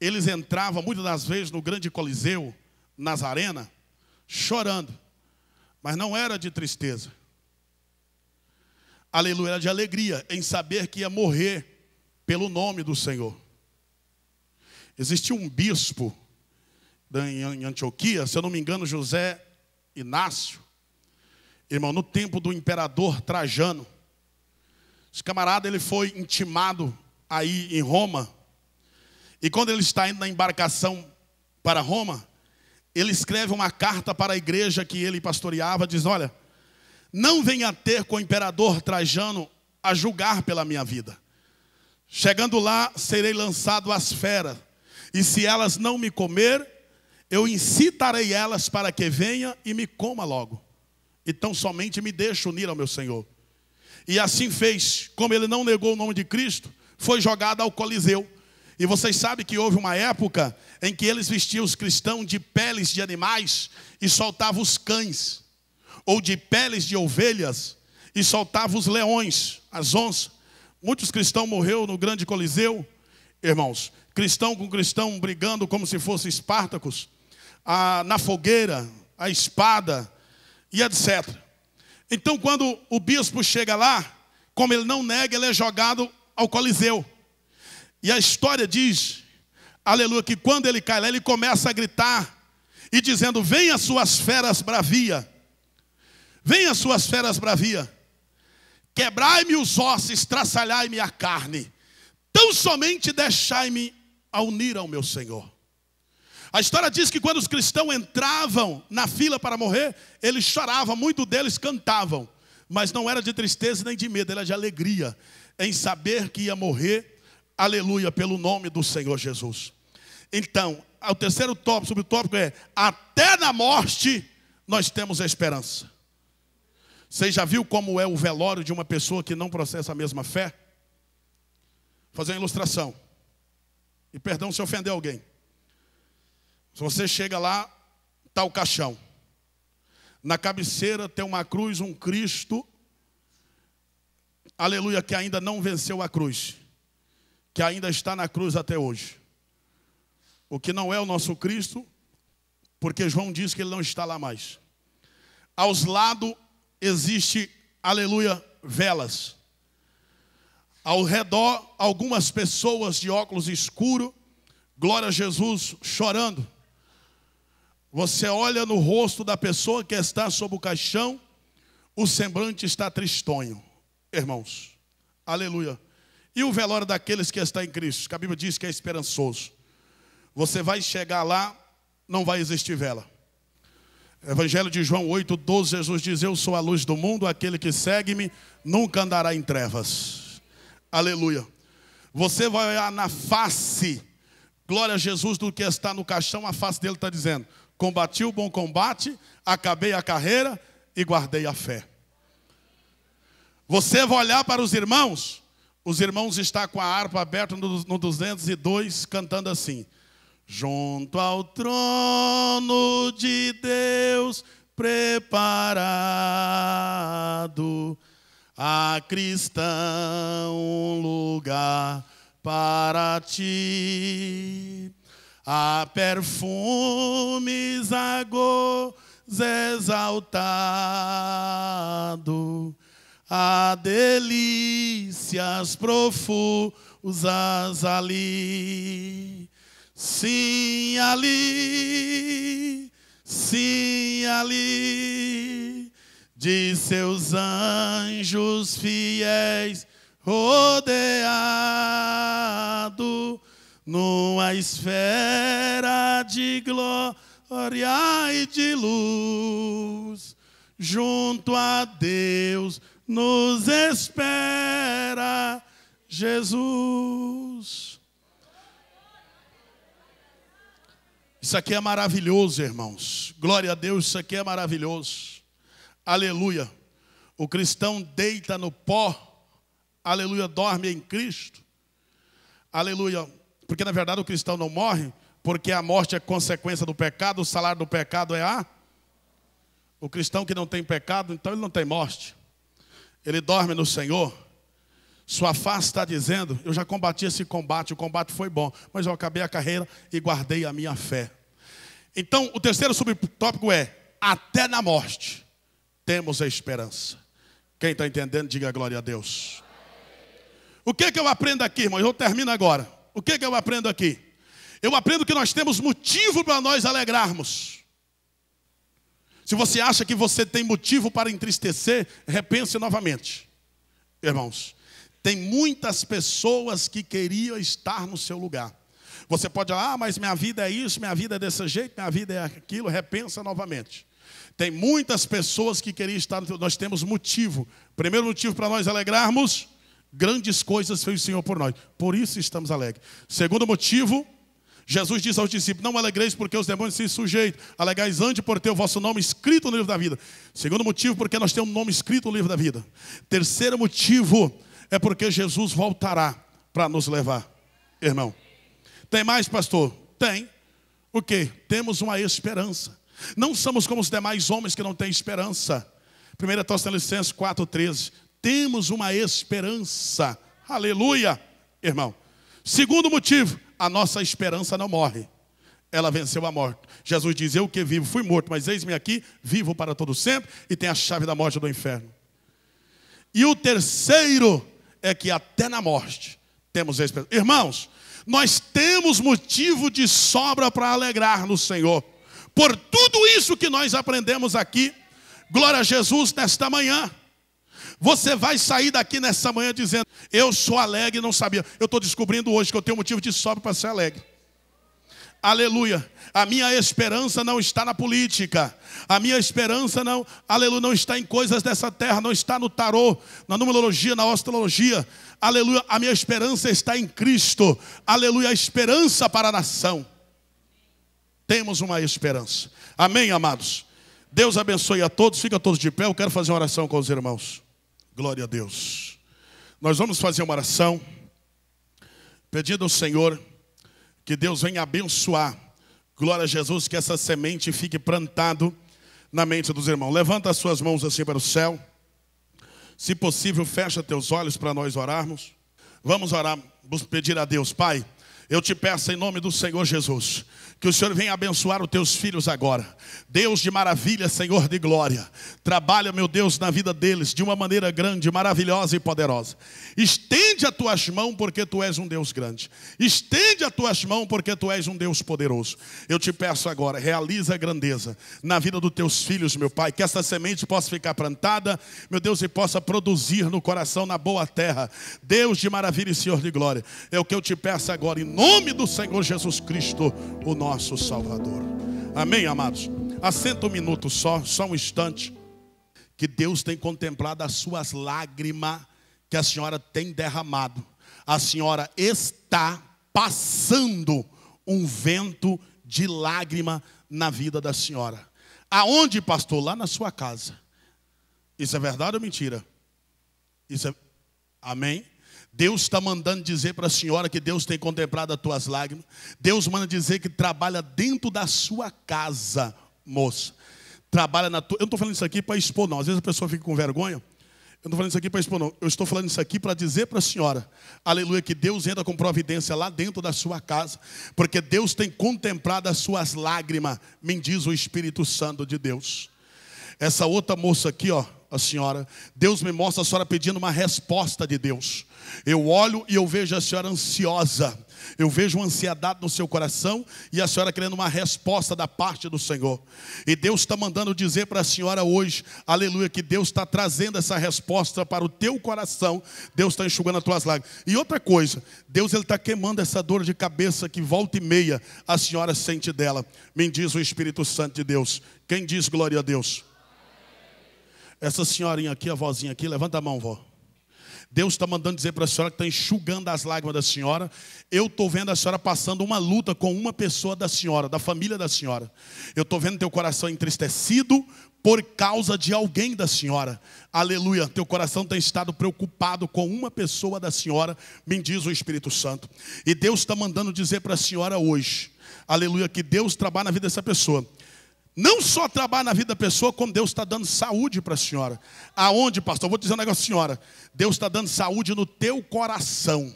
eles entravam muitas das vezes no grande coliseu, nas arenas, chorando. Mas não era de tristeza. Aleluia, era de alegria em saber que ia morrer pelo nome do Senhor. Existia um bispo em Antioquia, se eu não me engano, José Inácio, irmão, no tempo do imperador Trajano. Esse camarada ele foi intimado aí em Roma. E quando ele está indo na embarcação para Roma, ele escreve uma carta para a igreja que ele pastoreava, diz: "Olha, não venha ter com o imperador Trajano a julgar pela minha vida. Chegando lá, serei lançado às feras, e se elas não me comer, eu incitarei elas para que venha e me coma logo. Então somente me deixe unir ao meu Senhor." E assim fez. Como ele não negou o nome de Cristo, foi jogado ao Coliseu. E vocês sabem que houve uma época em que eles vestiam os cristãos de peles de animais e soltavam os cães, ou de peles de ovelhas e soltavam os leões, as onças. Muitos cristãos morreram no grande Coliseu, irmãos. Cristão com cristão brigando como se fossem Espartacos, a, na fogueira, a espada e etc. Então, quando o bispo chega lá, como ele não nega, ele é jogado ao Coliseu. E a história diz, aleluia, que quando ele cai lá, ele começa a gritar e dizendo: vem as suas feras bravia, as suas feras bravia, quebrai-me os ossos, estraçalhai-me a carne, tão somente deixai-me a unir ao meu Senhor. A história diz que quando os cristãos entravam na fila para morrer, eles choravam, muitos deles cantavam, mas não era de tristeza nem de medo, era de alegria em saber que ia morrer, aleluia, pelo nome do Senhor Jesus. Então, o terceiro tópico, subtópico é: até na morte nós temos a esperança. Você já viu como é o velório de uma pessoa que não processa a mesma fé? Vou fazer uma ilustração. E perdão se ofender alguém. Se você chega lá, está o caixão. Na cabeceira tem uma cruz, um Cristo, aleluia, que ainda não venceu a cruz, que ainda está na cruz até hoje. O que não é o nosso Cristo, porque João diz que ele não está lá mais. Aos lados existe, aleluia, velas. Ao redor, algumas pessoas de óculos escuro, glória a Jesus, chorando. Você olha no rosto da pessoa que está sob o caixão, o semblante está tristonho, irmãos. Aleluia. E o velório daqueles que está em Cristo, que a Bíblia diz que é esperançoso. Você vai chegar lá, não vai existir vela. Evangelho de João 8, 12, Jesus diz: Eu sou a luz do mundo, aquele que segue-me nunca andará em trevas. Aleluia. Você vai olhar na face, glória a Jesus, do que está no caixão, a face dele está dizendo: Combati o bom combate, acabei a carreira e guardei a fé. Você vai olhar para os irmãos, os irmãos estão com a harpa aberta no 202, cantando assim: Junto ao trono de Deus preparado, há cristão um lugar para ti. Há perfumes a goz exaltado, há delícias profusas ali. Sim, ali, sim, ali, de seus anjos fiéis rodeado numa esfera de glória e de luz, junto a Deus nos espera Jesus. Isso aqui é maravilhoso, irmãos. Glória a Deus, isso aqui é maravilhoso. Aleluia. O cristão deita no pó, aleluia, dorme em Cristo. Aleluia porque na verdade o cristão não morre, porque a morte é consequência do pecado, o salário do pecado é a. O cristão que não tem pecado, então ele não tem morte. Ele dorme no Senhor. Sua face está dizendo: Eu já combati esse combate, o combate foi bom, mas eu acabei a carreira e guardei a minha fé. Então, o terceiro subtópico é: Até na morte temos a esperança. Quem está entendendo, diga glória a Deus. O que, é que eu aprendo aqui, irmão? Eu termino agora. O que, é que eu aprendo aqui? Eu aprendo que nós temos motivo para nós alegrarmos. Se você acha que você tem motivo para entristecer, repense novamente. Irmãos, tem muitas pessoas que queriam estar no seu lugar. Você pode, ah, mas minha vida é isso, minha vida é desse jeito, minha vida é aquilo, repensa novamente. Tem muitas pessoas que queriam estar no lugar. Nós temos motivo. Primeiro motivo para nós alegrarmos Grandes coisas fez o Senhor por nós. Por isso estamos alegres. Segundo motivo, Jesus disse aos discípulos: Não alegreis porque os demônios se sujeitam. Alegais antes por ter o vosso nome escrito no livro da vida. Segundo motivo, porque nós temos um nome escrito no livro da vida. Terceiro motivo é porque Jesus voltará para nos levar, irmão. Tem mais, pastor? Tem. O que? Temos uma esperança. Não somos como os demais homens que não têm esperança. 1 Tessalonicenses 4,13 temos uma esperança. Aleluia, irmão. Segundo motivo, a nossa esperança não morre. Ela venceu a morte. Jesus diz: Eu que vivo, fui morto, mas eis-me aqui, vivo para todo sempre e tenho a chave da morte do inferno. E o terceiro é que até na morte temos esperança. Irmãos, nós temos motivo de sobra para alegrar no Senhor. Por tudo isso que nós aprendemos aqui, glória a Jesus nesta manhã. Você vai sair daqui nessa manhã dizendo: Eu sou alegre e não sabia. Eu estou descobrindo hoje que eu tenho motivo de sobra para ser alegre. Aleluia. A minha esperança não está na política. A minha esperança não, aleluia, não está em coisas dessa terra, não está no tarô, na numerologia, na astrologia. Aleluia. A minha esperança está em Cristo. Aleluia, a esperança para a nação. Temos uma esperança. Amém, amados. Deus abençoe a todos. Fica todos de pé. Eu quero fazer uma oração com os irmãos. Glória a Deus. Nós vamos fazer uma oração, pedindo ao Senhor que Deus venha abençoar. Glória a Jesus, que essa semente fique plantado na mente dos irmãos. Levanta as suas mãos assim para o céu. Se possível, fecha teus olhos para nós orarmos. Vamos orar, vamos pedir a Deus, Pai. Eu te peço em nome do Senhor Jesus que o Senhor venha abençoar os teus filhos agora. Deus de maravilha, Senhor de glória. Trabalha, meu Deus, na vida deles de uma maneira grande, maravilhosa e poderosa. Estende as tuas mãos, porque tu és um Deus grande. Estende as tuas mãos, porque tu és um Deus poderoso. Eu te peço agora, realiza a grandeza na vida dos teus filhos, meu Pai. Que essa semente possa ficar plantada, meu Deus, e possa produzir no coração, na boa terra. Deus de maravilha e Senhor de glória. É o que eu te peço agora, em nome do Senhor Jesus Cristo, o nosso nosso Salvador. Amém, amados? Assenta um minuto só, só um instante, que Deus tem contemplado as suas lágrimas que a senhora tem derramado. A senhora está passando um vento de lágrima na vida da senhora. Aonde, pastor? Lá na sua casa. Isso é verdade ou mentira? Isso é... Amém? Deus está mandando dizer para a senhora que Deus tem contemplado as tuas lágrimas. Deus manda dizer que trabalha dentro da sua casa, moça. Trabalha na tua. Eu não estou falando isso aqui para expor, não. Às vezes a pessoa fica com vergonha. Eu não estou falando isso aqui para expor, não. Eu estou falando isso aqui para dizer para a senhora, aleluia, que Deus entra com providência lá dentro da sua casa, porque Deus tem contemplado as suas lágrimas, me diz o Espírito Santo de Deus. Essa outra moça aqui, ó, a senhora, Deus me mostra a senhora pedindo uma resposta de Deus. Eu olho e eu vejo a senhora ansiosa. Eu vejo uma ansiedade no seu coração e a senhora querendo uma resposta da parte do Senhor. E Deus está mandando dizer para a senhora hoje, aleluia, que Deus está trazendo essa resposta para o teu coração. Deus está enxugando as tuas lágrimas. E outra coisa, Deus ele está queimando essa dor de cabeça que volta e meia a senhora sente dela. Me diz o Espírito Santo de Deus. Quem diz glória a Deus? Essa senhorinha aqui, a vozinha aqui, levanta a mão, vó. Deus está mandando dizer para a senhora que está enxugando as lágrimas da senhora. Eu estou vendo a senhora passando uma luta com uma pessoa da senhora, da família da senhora. Eu estou vendo teu coração entristecido por causa de alguém da senhora. Aleluia. Teu coração tem estado preocupado com uma pessoa da senhora, me diz o Espírito Santo. E Deus está mandando dizer para a senhora hoje, aleluia, que Deus trabalha na vida dessa pessoa. Não só trabalha na vida da pessoa, como Deus está dando saúde para a senhora. Aonde, pastor? Eu vou dizer um negócio, senhora. Deus está dando saúde no teu coração.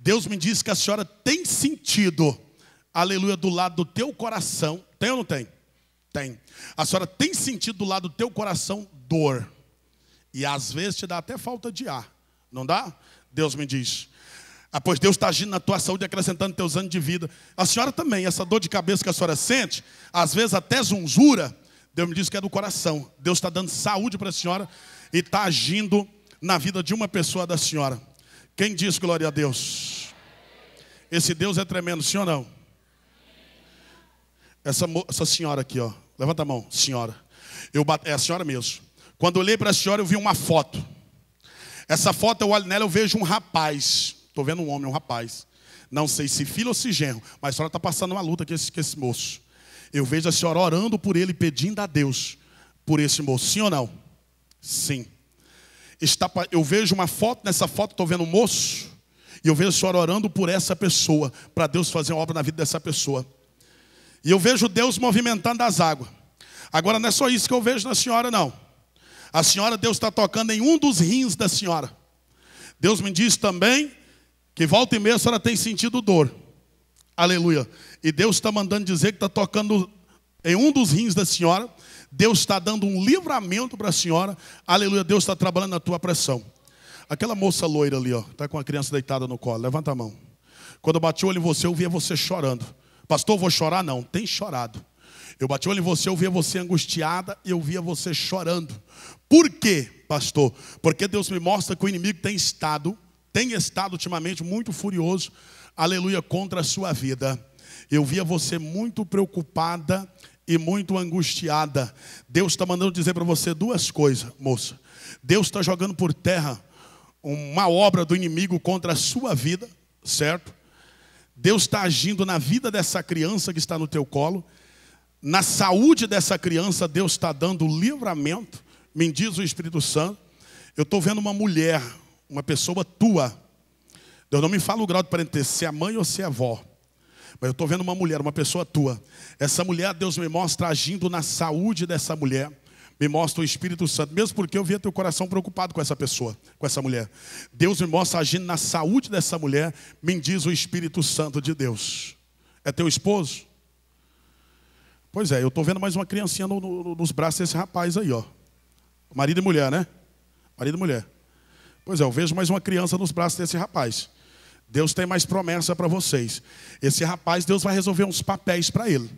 Deus me diz que a senhora tem sentido, aleluia, do lado do teu coração. Tem ou não tem? Tem. A senhora tem sentido do lado do teu coração dor. E às vezes te dá até falta de ar. Não dá? Deus me diz: ah, pois Deus está agindo na tua saúde, acrescentando teus anos de vida. A senhora também, essa dor de cabeça que a senhora sente, às vezes até zunzura, Deus me diz que é do coração. Deus está dando saúde para a senhora e está agindo na vida de uma pessoa da senhora. Quem diz glória a Deus? Esse Deus é tremendo, sim ou não? Essa, essa senhora aqui, ó, levanta a mão, senhora. Eu, é a senhora mesmo. Quando olhei para a senhora, eu vi uma foto. Essa foto, eu olho nela, eu vejo um rapaz. Estou vendo um homem, um rapaz. Não sei se filho ou se genro, mas a senhora está passando uma luta com esse, com esse moço. Eu vejo a senhora orando por ele, pedindo a Deus por esse moço. Sim ou não? Sim. Está, eu vejo uma foto, nessa foto estou vendo um moço, e eu vejo a senhora orando por essa pessoa, para Deus fazer uma obra na vida dessa pessoa. E eu vejo Deus movimentando as águas. Agora não é só isso que eu vejo na senhora, não. A senhora, Deus está tocando em um dos rins da senhora. Deus me diz também que volta e meia a senhora tem sentido dor. Aleluia. E Deus está mandando dizer que está tocando em um dos rins da senhora. Deus está dando um livramento para a senhora. Aleluia. Deus está trabalhando na tua pressão. Aquela moça loira ali, ó, está com a criança deitada no colo. Levanta a mão. Quando eu bati o olho em você, eu via você chorando. Pastor, vou chorar? Não, tem chorado. Eu bati o olho em você, eu via você angustiada, eu via você chorando. Por quê, pastor? Porque Deus me mostra que o inimigo tem estado tem estado ultimamente muito furioso, aleluia, contra a sua vida. Eu via você muito preocupada e muito angustiada. Deus está mandando dizer para você duas coisas, moça. Deus está jogando por terra uma obra do inimigo contra a sua vida, certo? Deus está agindo na vida dessa criança que está no teu colo, na saúde dessa criança, Deus está dando livramento, me diz o Espírito Santo. Eu estou vendo uma mulher, uma pessoa tua. Deus não me fala o grau de parentesco, se é a mãe ou se é a avó. Mas eu estou vendo uma mulher, uma pessoa tua. Essa mulher, Deus me mostra agindo na saúde dessa mulher. Me mostra o Espírito Santo, mesmo porque eu via teu coração preocupado com essa pessoa, com essa mulher. Deus me mostra agindo na saúde dessa mulher, me diz o Espírito Santo de Deus. É teu esposo? Pois é, eu estou vendo mais uma criancinha no, no, nos braços desse rapaz aí, ó. Marido e mulher, né? Marido e mulher. Pois é, eu vejo mais uma criança nos braços desse rapaz. Deus tem mais promessa para vocês. Esse rapaz, Deus vai resolver uns papéis para ele.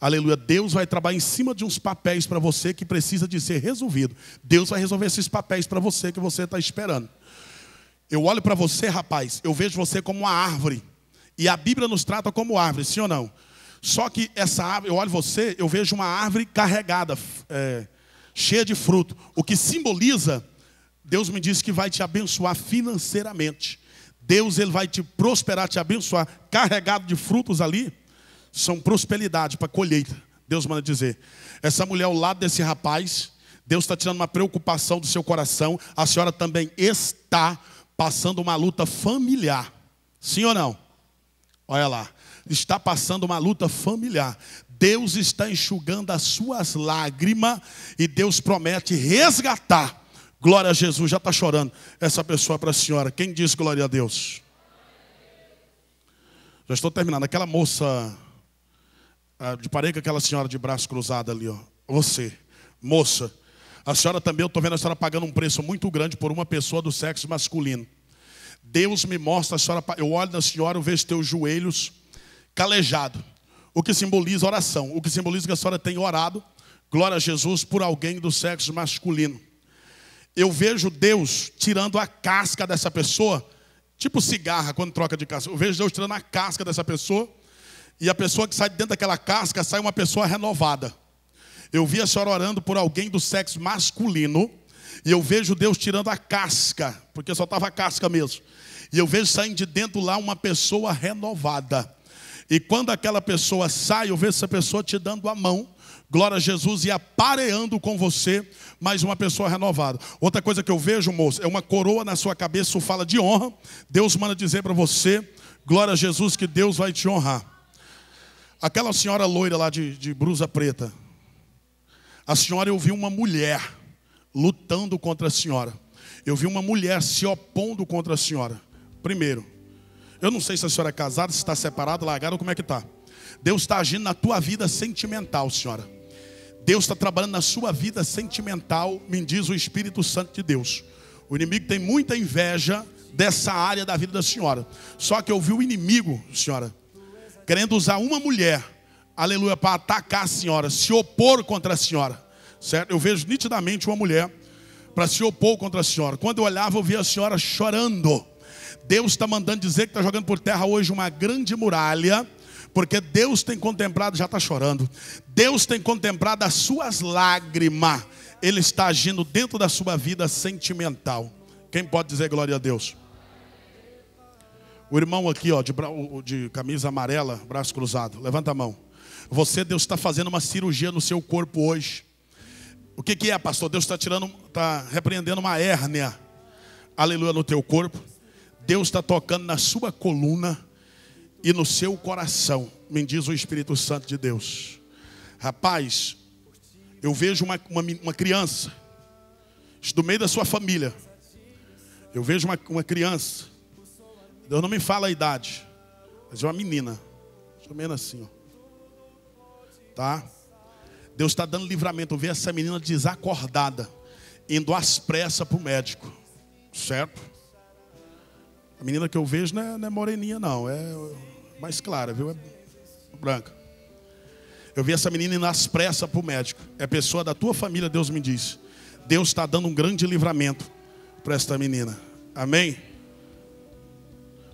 Aleluia. Deus vai trabalhar em cima de uns papéis para você que precisa de ser resolvido. Deus vai resolver esses papéis para você que você está esperando. Eu olho para você, rapaz, eu vejo você como uma árvore. E a Bíblia nos trata como árvore, sim ou não? Só que essa árvore, eu olho você, eu vejo uma árvore carregada, é, cheia de fruto. O que simboliza Deus me disse que vai te abençoar financeiramente. Deus ele vai te prosperar, te abençoar. Carregado de frutos ali, são prosperidade para colheita. Deus manda dizer. Essa mulher ao lado desse rapaz, Deus está tirando uma preocupação do seu coração. A senhora também está passando uma luta familiar. Sim ou não? Olha lá. Está passando uma luta familiar. Deus está enxugando as suas lágrimas e Deus promete resgatar Glória a Jesus, já está chorando. Essa pessoa é para a senhora. Quem diz glória a Deus? Já estou terminando. Aquela moça, ah, de parei com aquela senhora de braço cruzado ali, ó. Você, moça. A senhora também, eu estou vendo a senhora pagando um preço muito grande por uma pessoa do sexo masculino. Deus me mostra a senhora, eu olho na senhora, eu vejo teus joelhos calejado. O que simboliza oração, o que simboliza que a senhora tem orado, glória a Jesus, por alguém do sexo masculino eu vejo Deus tirando a casca dessa pessoa, tipo cigarra quando troca de casca. Eu vejo Deus tirando a casca dessa pessoa, e a pessoa que sai dentro daquela casca sai uma pessoa renovada. Eu vi a senhora orando por alguém do sexo masculino, e eu vejo Deus tirando a casca, porque só estava a casca mesmo. E eu vejo saindo de dentro lá uma pessoa renovada. E quando aquela pessoa sai, eu vejo essa pessoa te dando a mão glória a Jesus, e apareando com você mais uma pessoa renovada. Outra coisa que eu vejo, moço, é uma coroa na sua cabeça, fala de honra. Deus manda dizer para você, glória a Jesus, que Deus vai te honrar. Aquela senhora loira lá de, de brusa preta, a senhora, eu vi uma mulher lutando contra a senhora. Eu vi uma mulher se opondo contra a senhora. Primeiro, eu não sei se a senhora é casada, se está separada, largada, como é que está. Deus está agindo na tua vida sentimental, senhora. Deus está trabalhando na sua vida sentimental, me diz o Espírito Santo de Deus. O inimigo tem muita inveja dessa área da vida da senhora. Só que eu vi o inimigo, senhora, querendo usar uma mulher, aleluia, para atacar a senhora, se opor contra a senhora. Certo? Eu vejo nitidamente uma mulher para se opor contra a senhora. Quando eu olhava, eu via a senhora chorando. Deus está mandando dizer que está jogando por terra hoje uma grande muralha porque Deus tem contemplado, já está chorando, Deus tem contemplado as suas lágrimas, Ele está agindo dentro da sua vida sentimental. Quem pode dizer glória a Deus? O irmão aqui, ó, de, de camisa amarela, braço cruzado, levanta a mão. Você, Deus está fazendo uma cirurgia no seu corpo hoje. O que, que é, pastor? Deus está tirando, está repreendendo uma hérnia. Aleluia no teu corpo. Deus está tocando na sua coluna e no seu coração, me diz o Espírito Santo de Deus. Rapaz, eu vejo uma, uma, uma criança, do meio da sua família, eu vejo uma, uma criança, Deus não me fala a idade, mas é uma menina, mais ou menos assim, ó. tá? Deus está dando livramento. Eu vejo essa menina desacordada, indo às pressas para o médico, certo? A menina que eu vejo não é, não é moreninha, não, é mais clara, viu? É branca. Eu vi essa menina ir nas pressas para o médico. É pessoa da tua família, Deus me disse. Deus está dando um grande livramento para esta menina. Amém?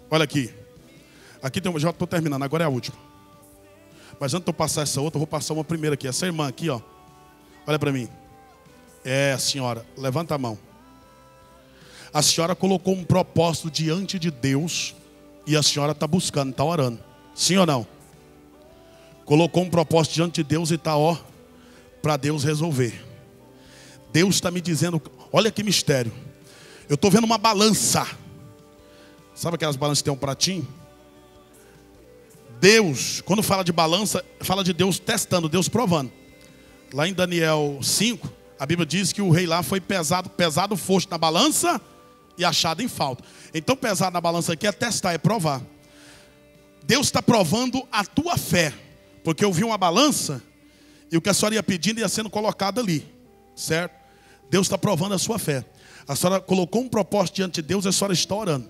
Olha aqui. Aqui tem uma. Já estou terminando, agora é a última. Mas antes de eu passar essa outra, eu vou passar uma primeira aqui. Essa irmã aqui, ó. Olha para mim. É, senhora, levanta a mão. A senhora colocou um propósito diante de Deus e a senhora está buscando, está orando. Sim ou não? Colocou um propósito diante de Deus e está, ó, para Deus resolver. Deus está me dizendo, olha que mistério. Eu estou vendo uma balança. Sabe aquelas balanças que tem um pratinho? Deus, quando fala de balança, fala de Deus testando, Deus provando. Lá em Daniel 5, a Bíblia diz que o rei lá foi pesado, pesado foste na balança e achado em falta. Então, pesar na balança aqui é testar, é provar. Deus está provando a tua fé, porque eu vi uma balança e o que a senhora ia pedindo ia sendo colocado ali, certo? Deus está provando a sua fé. A senhora colocou um propósito diante de Deus e a senhora está orando.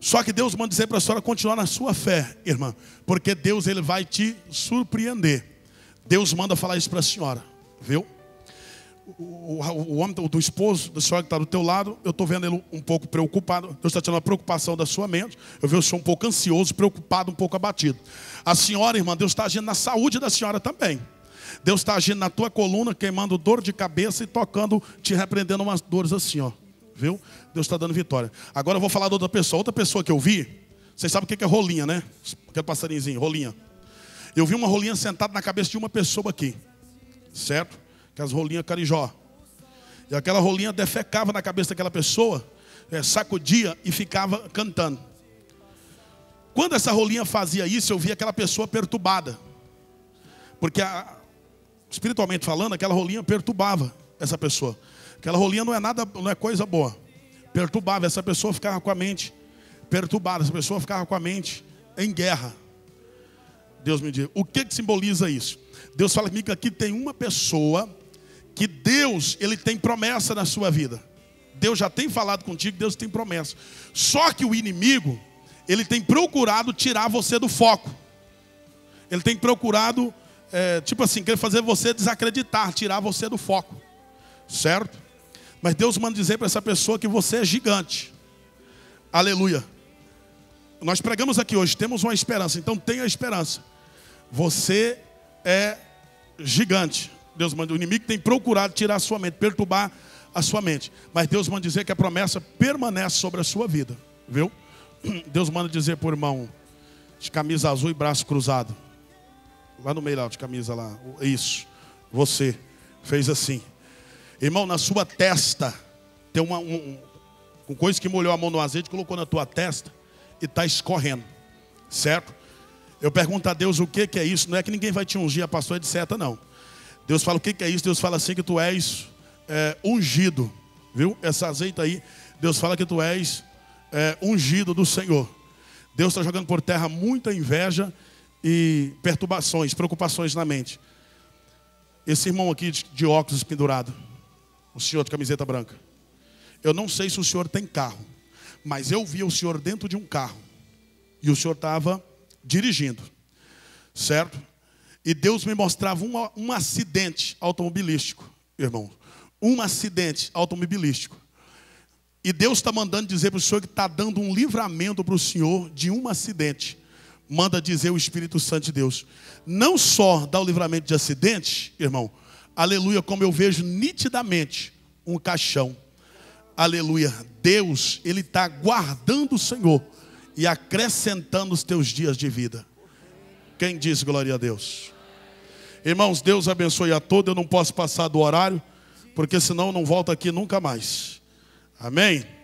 Só que Deus manda dizer para a senhora continuar na sua fé, irmã, porque Deus ele vai te surpreender. Deus manda falar isso para a senhora, viu? o, o, homem do esposo, do senhor que está do teu lado, eu estou vendo ele um pouco preocupado. Deus está tirando a preocupação da sua mente. Eu vejo o senhor um pouco ansioso, preocupado, um pouco abatido. A senhora, irmã, Deus está agindo na saúde da senhora também. Deus está agindo na tua coluna, queimando dor de cabeça e tocando, te repreendendo umas dores assim, ó. Viu? Deus está dando vitória. Agora eu vou falar de outra pessoa. Outra pessoa que eu vi, vocês sabem o que é rolinha, né? Aquele passarinhozinho, rolinha. Eu vi uma rolinha sentada na cabeça de uma pessoa aqui. Certo? Aquelas rolinhas carijó. E aquela rolinha defecava na cabeça daquela pessoa, é, sacudia e ficava cantando. Quando essa rolinha fazia isso, eu via aquela pessoa perturbada. Porque, a, espiritualmente falando, aquela rolinha perturbava essa pessoa. Aquela rolinha não é nada, não é coisa boa. Perturbava, essa pessoa ficava com a mente perturbada, essa pessoa ficava com a mente em guerra. Deus me diz, o que, que simboliza isso? Deus fala comigo que aqui tem uma pessoa que Deus, ele tem promessa na sua vida. Deus já tem falado contigo, Deus tem promessa. Só que o inimigo, ele tem procurado tirar você do foco. Ele tem procurado, é, tipo assim, querer fazer você desacreditar, tirar você do foco. Certo? Mas Deus manda dizer para essa pessoa que você é gigante. Aleluia. Nós pregamos aqui hoje, temos uma esperança, então tenha esperança. Você é gigante. Deus manda, o inimigo tem procurado tirar a sua mente, perturbar a sua mente. Mas Deus manda dizer que a promessa permanece sobre a sua vida, viu? Deus manda dizer por irmão de camisa azul e braço cruzado. Lá no meio lá, de camisa lá. Isso. Você fez assim. Irmão, na sua testa tem uma um, um, coisa que molhou a mão no azeite, colocou na tua testa e está escorrendo. Certo? Eu pergunto a Deus o que, que é isso. Não é que ninguém vai te ungir a pastora é de seta, não. Deus fala: o que, é isso? Deus fala assim: que tu és é, ungido, viu? Essa azeite aí, Deus fala que tu és é, ungido do Senhor. Deus está jogando por terra muita inveja e perturbações, preocupações na mente. Esse irmão aqui de, de óculos pendurado, o senhor de camiseta branca. Eu não sei se o senhor tem carro, mas eu vi o senhor dentro de um carro e o senhor estava dirigindo, certo? E Deus me mostrava um, um acidente automobilístico, irmão. Um acidente automobilístico. E Deus está mandando dizer para o senhor que está dando um livramento para o senhor de um acidente. Manda dizer o Espírito Santo de Deus. Não só dá o livramento de acidente, irmão, aleluia, como eu vejo nitidamente um caixão. Aleluia. Deus, Ele está guardando o Senhor e acrescentando os teus dias de vida. Quem diz glória a Deus? Irmãos, Deus abençoe a todos. Eu não posso passar do horário, porque senão não volto aqui nunca mais. Amém?